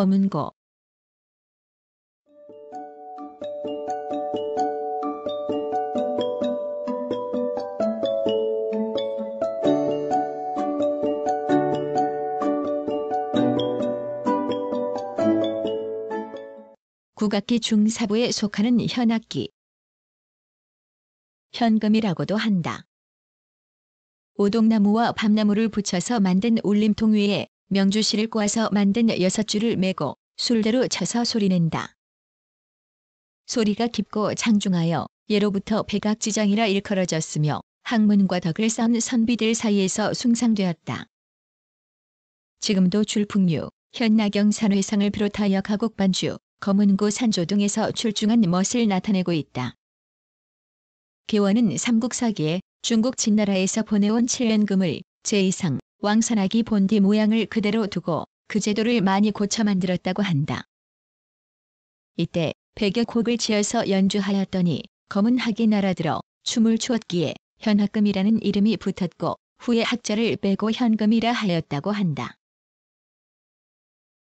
검은 거 국악기 중사부에 속하는 현악기 현금이라고도 한다. 오동나무와 밤나무를 붙여서 만든 울림통 위에 명주실을 꼬아서 만든 여섯 줄을 메고 술대로 쳐서 소리낸다. 소리가 깊고 장중하여 예로부터 백악지장이라 일컬어졌으며 학문과 덕을 쌓은 선비들 사이에서 숭상되었다. 지금도 줄풍류, 현나경 산회상을 비롯하여 가곡반주, 검은고 산조 등에서 출중한 멋을 나타내고 있다. 개원은 삼국사기에 중국 진나라에서 보내온 7년금을제이상 왕산악이 본디 모양을 그대로 두고 그 제도를 많이 고쳐 만들었다고 한다. 이때 백여 곡을 지어서 연주하였더니 검은 학이 날아들어 춤을 추었기에 현학금이라는 이름이 붙었고 후에 학자를 빼고 현금이라 하였다고 한다.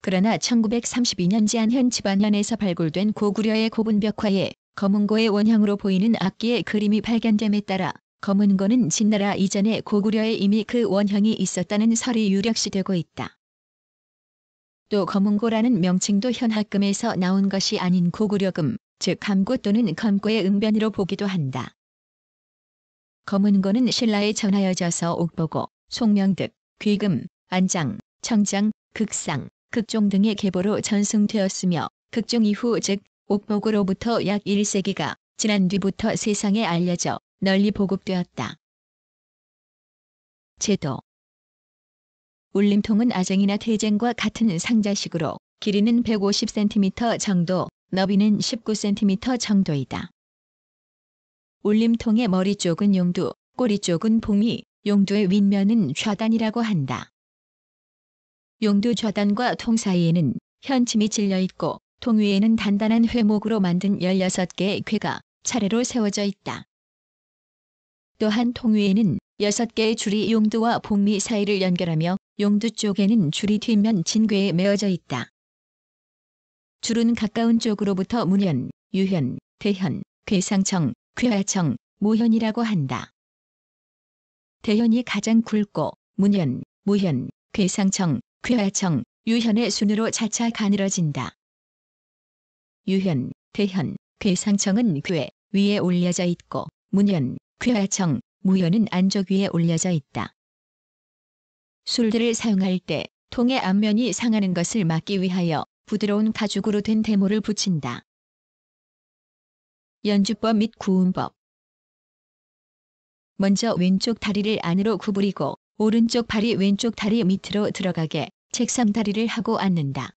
그러나 1932년 지안현 집안현에서 발굴된 고구려의 고분벽화에 검은고의 원형으로 보이는 악기의 그림이 발견됨에 따라 검은고는 진나라 이전에 고구려에 이미 그 원형이 있었다는 설이 유력시되고 있다. 또 검은고라는 명칭도 현학금에서 나온 것이 아닌 고구려금, 즉 감고 또는 검고의 응변으로 보기도 한다. 검은고는 신라에 전하여져서 옥보고, 송명득, 귀금, 안장, 청장, 극상, 극종 등의 계보로 전승되었으며 극종 이후 즉옥보고로부터약 1세기가 지난 뒤부터 세상에 알려져 널리 보급되었다. 제도 울림통은 아쟁이나 대쟁과 같은 상자식으로 길이는 150cm 정도, 너비는 19cm 정도이다. 울림통의 머리 쪽은 용두, 꼬리 쪽은 봉이, 용두의 윗면은 좌단이라고 한다. 용두 좌단과 통 사이에는 현침이 질려 있고 통 위에는 단단한 회목으로 만든 16개의 괴가 차례로 세워져 있다. 또한 통위에는 6개의 줄이 용두와 복미 사이를 연결하며 용두 쪽에는 줄이 뒷면 진괴에 매어져 있다. 줄은 가까운 쪽으로부터 문현, 유현, 대현, 괴상청, 괴하청, 모현이라고 한다. 대현이 가장 굵고 문현, 무현, 괴상청, 괴하청, 유현의 순으로 차차 가늘어진다. 유현, 대현, 괴상청은 괴, 위에 올려져 있고 문현, 쾌활청, 무효는 안쪽 위에 올려져 있다. 술들을 사용할 때 통의 앞면이 상하는 것을 막기 위하여 부드러운 가죽으로 된 대모를 붙인다. 연주법 및 구음법 먼저 왼쪽 다리를 안으로 구부리고 오른쪽 발이 왼쪽 다리 밑으로 들어가게 책상 다리를 하고 앉는다.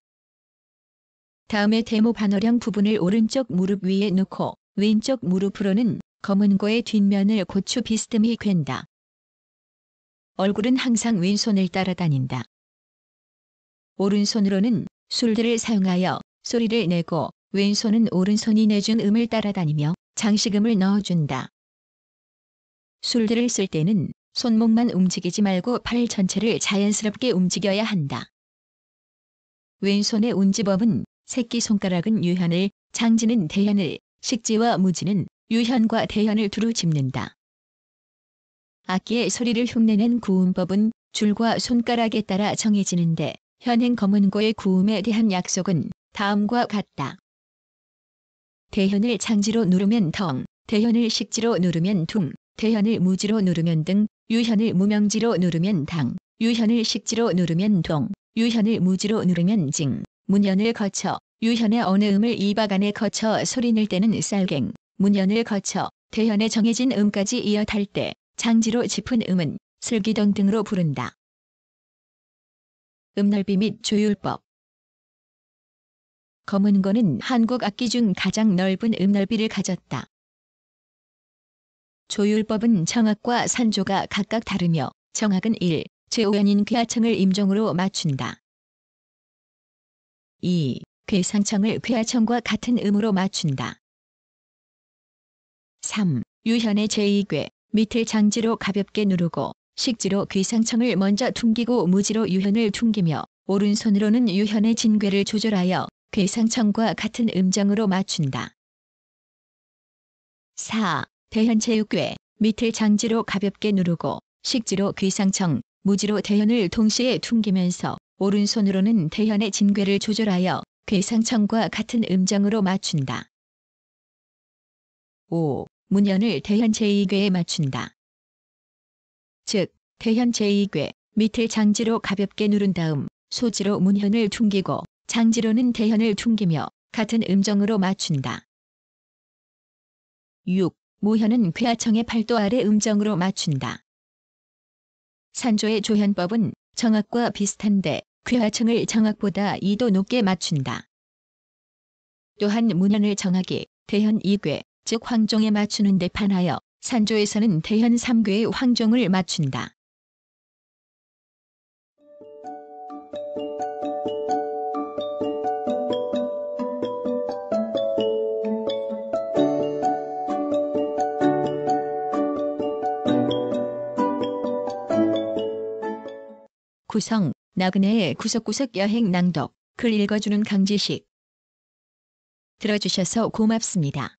다음에 데모 반어령 부분을 오른쪽 무릎 위에 놓고 왼쪽 무릎으로는 검은고의 뒷면을 고추 비스듬히 괜다. 얼굴은 항상 왼손을 따라다닌다. 오른손으로는 술들을 사용하여 소리를 내고 왼손은 오른손이 내준 음을 따라다니며 장식음을 넣어준다. 술들을 쓸 때는 손목만 움직이지 말고 팔 전체를 자연스럽게 움직여야 한다. 왼손의 운지법은 새끼손가락은 유현을, 장지는 대현을, 식지와 무지는 유현과 대현을 두루 짚는다. 악기의 소리를 흉내낸 구음법은 줄과 손가락에 따라 정해지는데 현행 검은고의 구음에 대한 약속은 다음과 같다. 대현을 장지로 누르면 덩, 대현을 식지로 누르면 둥, 대현을 무지로 누르면 등, 유현을 무명지로 누르면 당, 유현을 식지로 누르면 동, 유현을 무지로 누르면 징, 문현을 거쳐, 유현의 어느 음을 이박 안에 거쳐 소리낼 때는 쌀갱, 문연을 거쳐 대현의 정해진 음까지 이어탈 때 장지로 짚은 음은 슬기등 등으로 부른다. 음넓이 및 조율법 검은거는 한국 악기 중 가장 넓은 음넓이를 가졌다. 조율법은 정악과 산조가 각각 다르며 정악은 1, 최오연인 괴하청을 임종으로 맞춘다. 2. 괴상청을 괴하청과 같은 음으로 맞춘다. 3. 유현의 제2궤 밑을 장지로 가볍게 누르고 식지로 귀상청을 먼저 퉁기고 무지로 유현을 퉁기며 오른손으로는 유현의 진궤를 조절하여 괴상청과 같은 음정으로 맞춘다. 4. 대현체육궤 밑을 장지로 가볍게 누르고 식지로 귀상청, 무지로 대현을 동시에 퉁기면서 오른손으로는 대현의 진궤를 조절하여 괴상청과 같은 음정으로 맞춘다. 5. 문현을 대현 제2궤에 맞춘다. 즉, 대현 제2궤 밑을 장지로 가볍게 누른 다음 소지로 문현을 퉁기고 장지로는 대현을 퉁기며 같은 음정으로 맞춘다. 6. 무현은괴하청의 팔도 아래 음정으로 맞춘다. 산조의 조현법은 정악과 비슷한데 괴하청을 정악보다 2도 높게 맞춘다. 또한 문현을 정하기 대현 2궤, 즉 황종에 맞추는 데 반하여 산조에서는 대현 3괴의 황종을 맞춘다. 구성 나그네의 구석구석 여행 낭독 글 읽어주는 강지식 들어주셔서 고맙습니다.